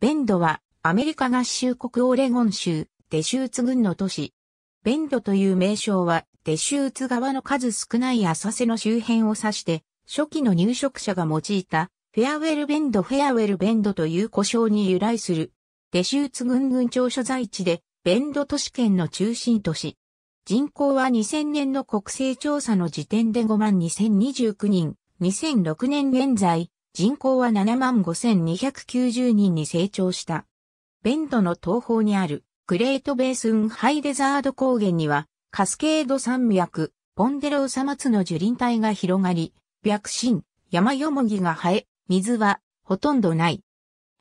ベンドはアメリカ合衆国オレゴン州デシューツ郡の都市。ベンドという名称はデシューツ側の数少ない浅瀬の周辺を指して初期の入植者が用いたフェアウェルベンドフェアウェルベンドという呼称に由来するデシューツ郡郡庁所在地でベンド都市圏の中心都市。人口は2000年の国勢調査の時点で5万2029人、2006年現在人口は7万5290人に成長した。ベンドの東方にあるグレートベースンハイデザード高原にはカスケード山脈、ポンデローサツの樹林帯が広がり、白心、山よもぎが生え、水はほとんどない。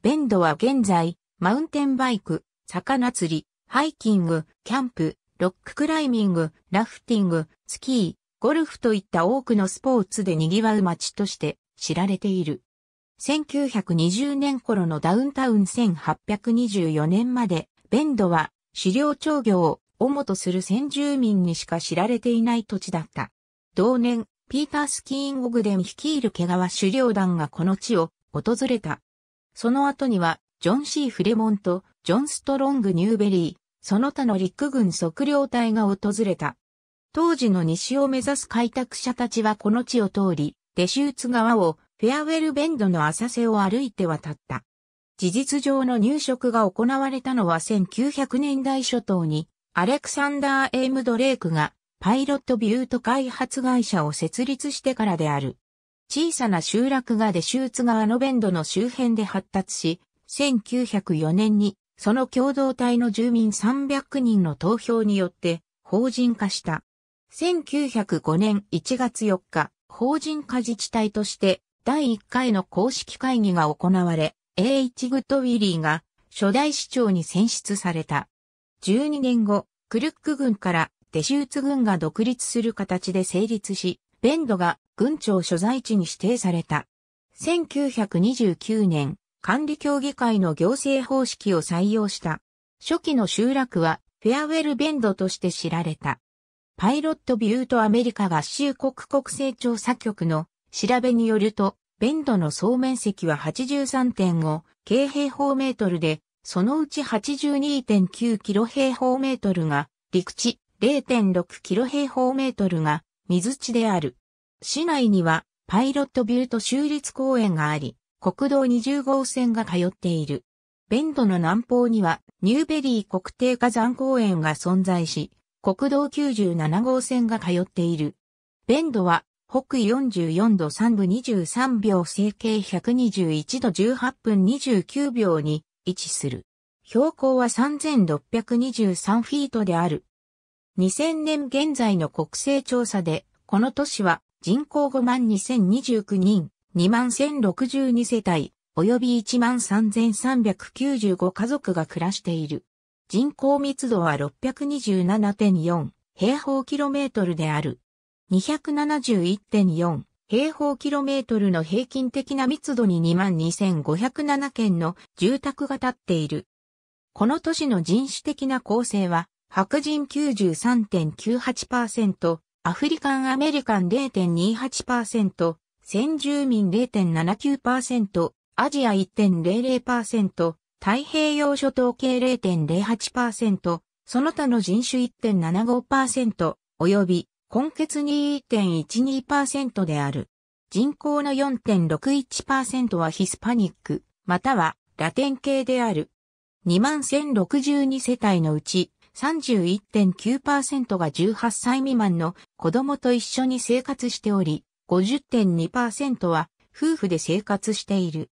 ベンドは現在、マウンテンバイク、魚釣り、ハイキング、キャンプ、ロッククライミング、ラフティング、スキー、ゴルフといった多くのスポーツで賑わう街として知られている。1920年頃のダウンタウン1824年まで、ベンドは狩猟町業を主とする先住民にしか知られていない土地だった。同年、ピーター・スキーン・オグデン率いる毛皮狩猟団がこの地を訪れた。その後には、ジョン・シー・フレモンとジョン・ストロング・ニューベリー、その他の陸軍測量隊が訪れた。当時の西を目指す開拓者たちはこの地を通り、デシューツ川をフェアウェルベンドの浅瀬を歩いて渡った。事実上の入植が行われたのは1900年代初頭に、アレクサンダー・エイム・ドレイクがパイロットビュート開発会社を設立してからである。小さな集落がデシューツ川のベンドの周辺で発達し、1904年にその共同体の住民300人の投票によって法人化した。1905年1月4日、法人化自治体として第1回の公式会議が行われ、A.H. グッドウィリーが初代市長に選出された。12年後、クルック軍からデシューツ軍が独立する形で成立し、ベンドが軍庁所在地に指定された。1929年、管理協議会の行政方式を採用した。初期の集落はフェアウェルベンドとして知られた。パイロットビュートアメリカ合衆国国勢調査局の調べによると、ベンドの総面積は83.5京平方メートルで、そのうち82.9キロ平方メートルが陸地0.6キロ平方メートルが水地である。市内にはパイロットビュート州立公園があり、国道20号線が通っている。ベンドの南方にはニューベリー国定火山公園が存在し、国道97号線が通っている。ベンドは、北緯44度3分23秒整形121度18分29秒に位置する。標高は3623フィートである。2000年現在の国勢調査で、この都市は人口5万2029人、2万1062世帯、及び1万3395家族が暮らしている。人口密度は627.4平方キロメートルである。271.4平方キロメートルの平均的な密度に22,507件の住宅が建っている。この都市の人種的な構成は、白人93.98%、アフリカンアメリカン0.28%、先住民0.79%、アジア1.00%、太平洋諸島系0.08%、その他の人種1.75%、及び、根血に1.12%である。人口の4.61%はヒスパニック、またはラテン系である。21,062世帯のうち31.9%が18歳未満の子供と一緒に生活しており、50.2%は夫婦で生活している。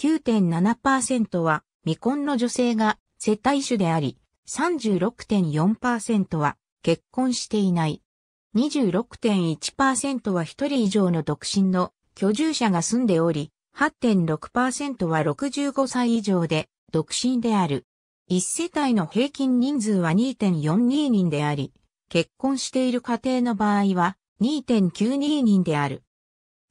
9.7%は未婚の女性が世帯主であり、36.4%は結婚していない。26.1%は一人以上の独身の居住者が住んでおり、8.6%は65歳以上で独身である。1世帯の平均人数は2.42人であり、結婚している家庭の場合は2.92人である。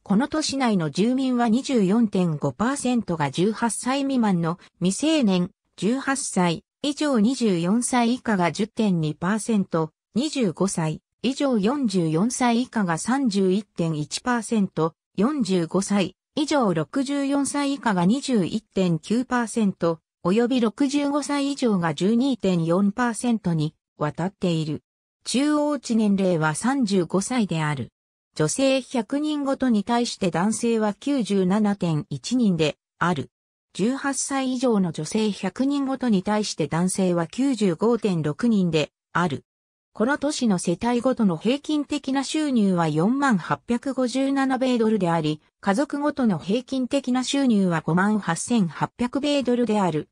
この都市内の住民は24.5%が18歳未満の未成年、18歳以上24歳以下が10.2%、25歳以上44歳以下が31.1%、45歳以上64歳以下が21.9%、及び65歳以上が12.4%に渡っている。中央値年齢は35歳である。女性100人ごとに対して男性は97.1人である。18歳以上の女性100人ごとに対して男性は95.6人である。この都市の世帯ごとの平均的な収入は4857米ドルであり、家族ごとの平均的な収入は58800米ドルである。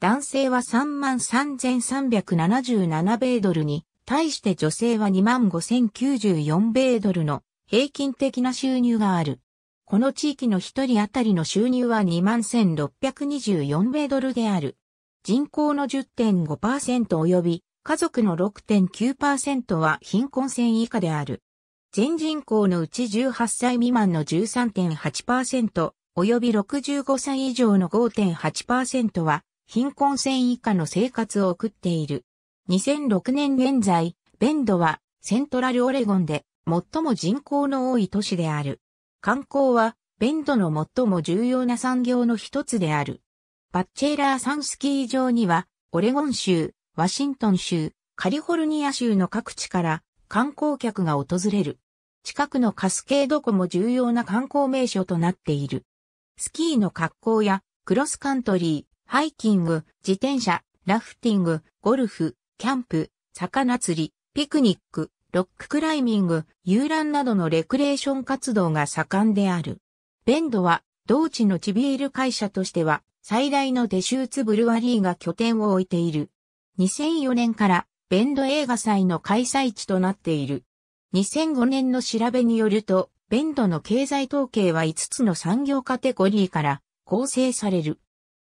男性は33377米ドルに、対して女性は25094米ドルの平均的な収入がある。この地域の一人当たりの収入は21,624米ドルである。人口の10.5%及び家族の6.9%は貧困線以下である。全人口のうち18歳未満の13.8%及び65歳以上の5.8%は貧困線以下の生活を送っている。2006年現在、ベンドはセントラルオレゴンで最も人口の多い都市である。観光は、ベンドの最も重要な産業の一つである。バッチェーラー山スキー場には、オレゴン州、ワシントン州、カリフォルニア州の各地から観光客が訪れる。近くのカスケード湖も重要な観光名所となっている。スキーの格好やクロスカントリー、ハイキング、自転車、ラフティング、ゴルフ、キャンプ、魚釣り、ピクニック、ロッククライミング、遊覧などのレクレーション活動が盛んである。ベンドは、同地の地ビール会社としては、最大のデシューツブルワリーが拠点を置いている。2004年から、ベンド映画祭の開催地となっている。2005年の調べによると、ベンドの経済統計は5つの産業カテゴリーから構成される。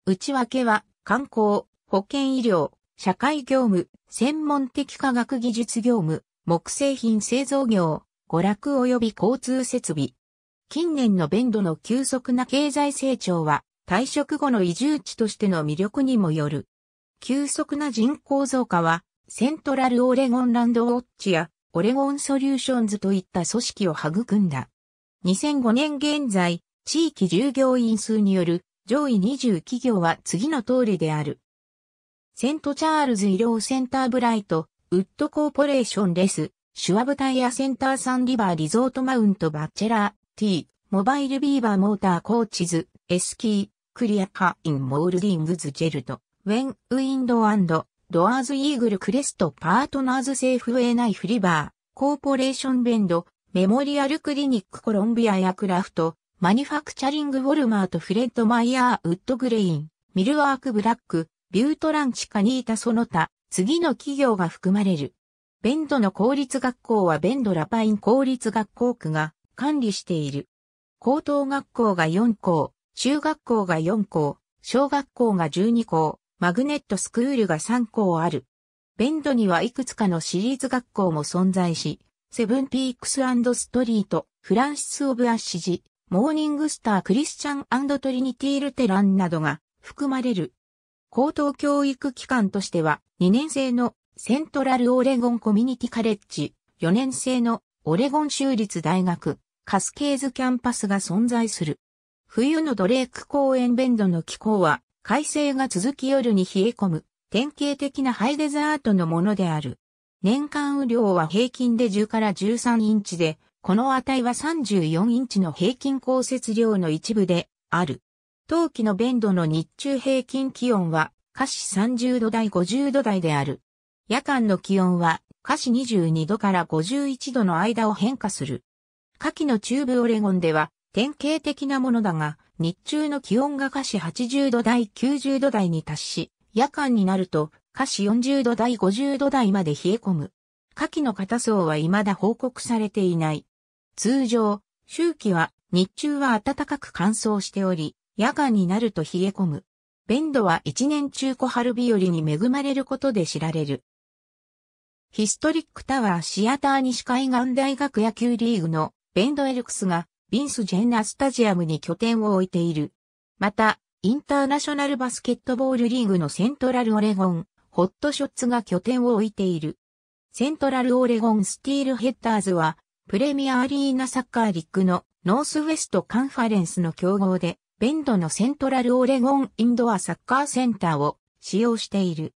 内訳は、観光、保健医療、社会業務、専門的科学技術業務、木製品製造業、娯楽及び交通設備。近年のベンドの急速な経済成長は、退職後の移住地としての魅力にもよる。急速な人口増加は、セントラルオレゴンランドウォッチやオレゴンソリューションズといった組織を育んだ。2005年現在、地域従業員数による上位20企業は次の通りである。セントチャールズ医療センターブライト、ウッドコーポレーションレス、シュワブタイヤセンターサンリバーリゾートマウントバチェラー、T、モバイルビーバーモーターコーチズ、エスキー、クリアカインモールディングズジェルト、ウェン、ウィンドアンドドアーズイーグルクレストパートナーズセーフウェイナイフリバー、コーポレーションベンド、メモリアルクリニックコロンビアやクラフト、マニファクチャリングウォルマートフレッドマイヤーウッドグレイン、ミルワークブラック、ビュートランチカニータその他、次の企業が含まれる。ベンドの公立学校はベンドラパイン公立学校区が管理している。高等学校が4校、中学校が4校、小学校が12校、マグネットスクールが3校ある。ベンドにはいくつかのシリーズ学校も存在し、セブンピークスストリート、フランシス・オブ・アッシジ、モーニングスター・クリスチャントリニティ・ルテランなどが含まれる。高等教育機関としては、2年生のセントラルオレゴンコミュニティカレッジ、4年生のオレゴン州立大学、カスケーズキャンパスが存在する。冬のドレーク公園ベンドの気候は、快晴が続き夜に冷え込む、典型的なハイデザートのものである。年間雨量は平均で10から13インチで、この値は34インチの平均降雪量の一部である。冬季のベンドの日中平均気温は、華氏30度台50度台である。夜間の気温は、華氏22度から51度の間を変化する。夏季の中部オレゴンでは、典型的なものだが、日中の気温が華氏80度台90度台に達し、夜間になると、華氏40度台50度台まで冷え込む。夏季の片層は未だ報告されていない。通常、周期は日中は暖かく乾燥しており、夜間になると冷え込む。ベンドは一年中小春日和に恵まれることで知られる。ヒストリックタワーシアター西海岸大学野球リーグのベンドエルクスがビンスジェンナスタジアムに拠点を置いている。また、インターナショナルバスケットボールリーグのセントラルオレゴン、ホットショッツが拠点を置いている。セントラルオレゴンスティールヘッダーズは、プレミアアリーナサッカーリッグのノースウェストカンファレンスの競合で、ベンドのセントラルオレゴンインドアサッカーセンターを使用している。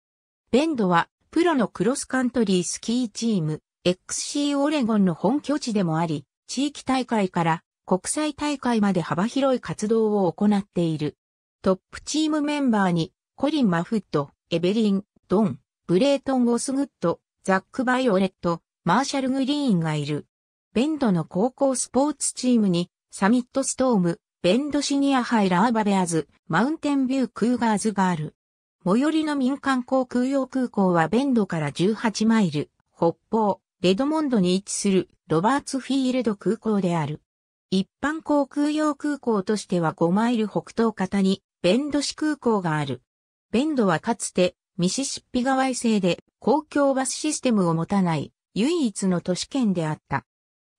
ベンドはプロのクロスカントリースキーチーム XC オレゴンの本拠地でもあり、地域大会から国際大会まで幅広い活動を行っている。トップチームメンバーにコリン・マフット、エベリン、ドン、ブレートン・オスグッド、ザック・バイオレット、マーシャル・グリーンがいる。ベンドの高校スポーツチームにサミット・ストーム、ベンドシニアハイラーバベアズ、マウンテンビュークーガーズガール。最寄りの民間航空用空港はベンドから18マイル、北方、レドモンドに位置するロバーツフィールド空港である。一般航空用空港としては5マイル北東方にベンド市空港がある。ベンドはかつてミシシッピ川衛星で公共バスシステムを持たない唯一の都市圏であった。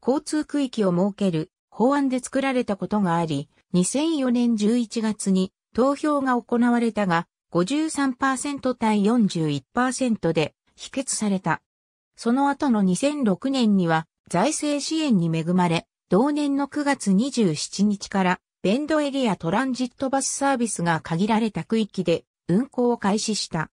交通区域を設ける法案で作られたことがあり、2004年11月に投票が行われたが、53%対41%で否決された。その後の2006年には財政支援に恵まれ、同年の9月27日からベンドエリアトランジットバスサービスが限られた区域で運行を開始した。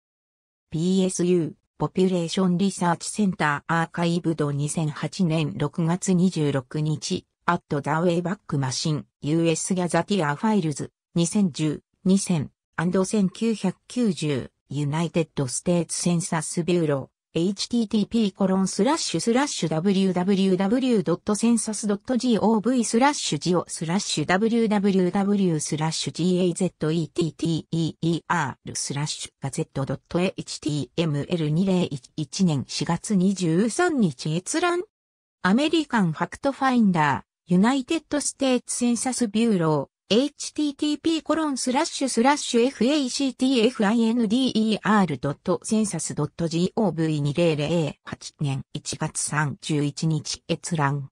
PSU ポピュレーションリサーチセンターアーカイブド2008年6月26日アットダウェイバックマシン、US ギャザティアファイルズ、2010、2000、1990、ユナイテッドステーツセンサスビューロー、http コロンスラッシュスラッシュ www.census.gov スラッシュジオスラッシュ www スラッシュ gazetteer スラッシュガゼット .html2011 年4月23日閲覧アメリカンファクトファインダーユナイテッドステーツセンサスビューロー、http コロンスラッシュスラッシュ factfinder.census.gov2008 年1月31日閲覧。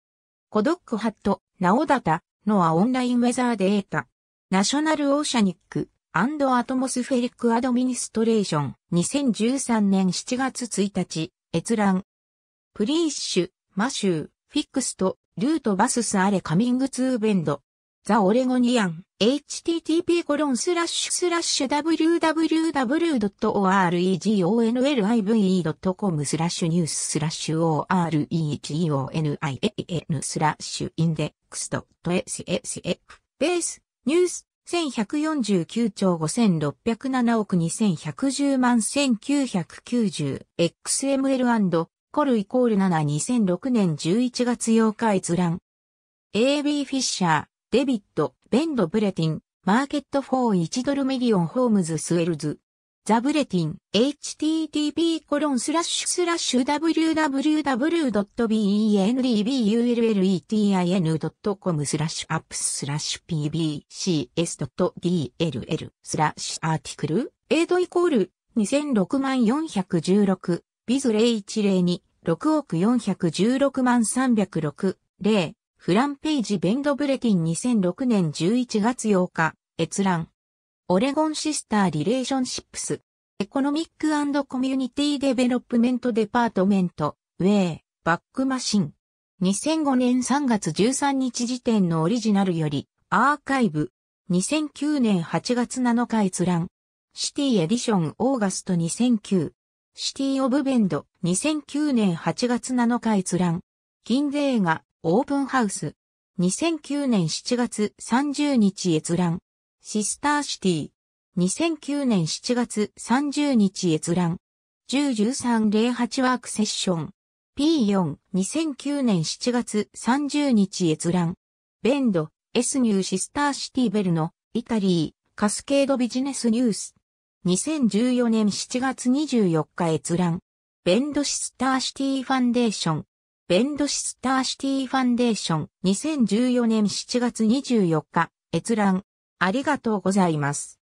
コドックハット、ナオダタ、ノアオンラインウェザーデータ。ナショナルオーシャニック、アンドアトモスフェリックアドミニストレーション、2013年7月1日、閲覧。プリーッシュ、マシュー、フィックスと、ルートバススアレカミングツーベンド。ザ・オレゴニアン、http コロンスラッシュスラッシュ www.oregonlive.com スラッシュニューススラッシュ oregonian スラッシュインデックスドット sf ベースニュース1149兆5607億2110万 1990XML& コルイコール7 2006年11月8日閲覧。AB フィッシャー、デビット、ベンド・ブレティン、マーケットフォー1ドルミリオンホームズ・スウェルズ。ザブレティン、http コロンスラッシュスラッシュ www.bendbulletin.com スラッシュアップスラッシュ pbcs.dll スラッシュアーティクル、エイドイコール2 0 0 6 4 1 6ビズ0102、6億416万306、0、フランページベンドブレティン2006年11月8日、閲覧。オレゴンシスターリレーションシップス、エコノミックコミュニティデベロップメントデパートメント、ウェイ、バックマシン。2005年3月13日時点のオリジナルより、アーカイブ。2009年8月7日閲覧。シティエディションオーガスト2009。シティ・オブ・ベンド、2009年8月7日閲覧。金で映画、オープンハウス。2009年7月30日閲覧。シスター・シティ。2009年7月30日閲覧。101308ワークセッション。P4、2009年7月30日閲覧。ベンド、S ニューシスターシティベルの、イタリー、カスケードビジネスニュース。2014年7月24日閲覧。ベンドシスターシティファンデーション。ベンドシスターシティファンデーション。2014年7月24日閲覧。ありがとうございます。